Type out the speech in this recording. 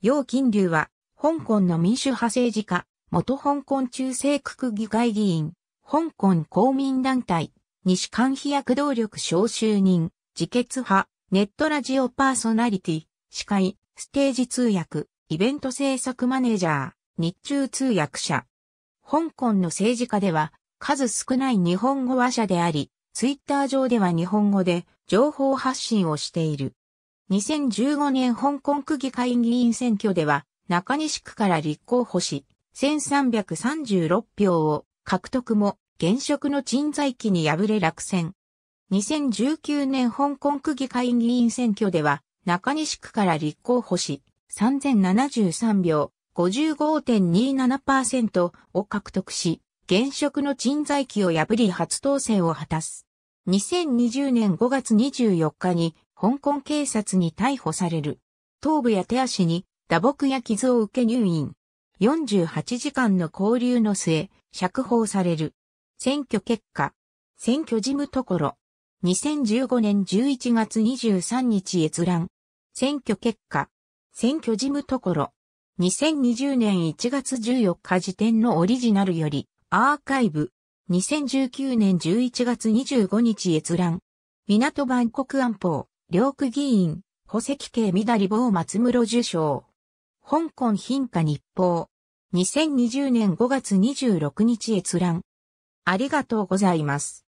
楊金龍は、香港の民主派政治家、元香港中西区議会議員、香港公民団体、西韓飛躍動力召集人、自決派、ネットラジオパーソナリティ、司会、ステージ通訳、イベント制作マネージャー、日中通訳者。香港の政治家では、数少ない日本語話者であり、ツイッター上では日本語で情報発信をしている。2015年香港区議会議員選挙では、中西区から立候補し、1336票を獲得も現職の人材期に敗れ落選。2019年香港区議会議員選挙では、中西区から立候補し、3073票、55.27%を獲得し、現職の人材期を破り初当選を果たす。2020年5月24日に香港警察に逮捕される。頭部や手足に打撲や傷を受け入院。48時間の交流の末、釈放される。選挙結果。選挙事務所。2015年11月23日閲覧。選挙結果。選挙事務所。2020年1月14日時点のオリジナルより、アーカイブ。2019年11月25日閲覧。港万国安保。両区議員、補石系みだり棒松室受賞。香港貧下日報。2020年5月26日閲覧。ありがとうございます。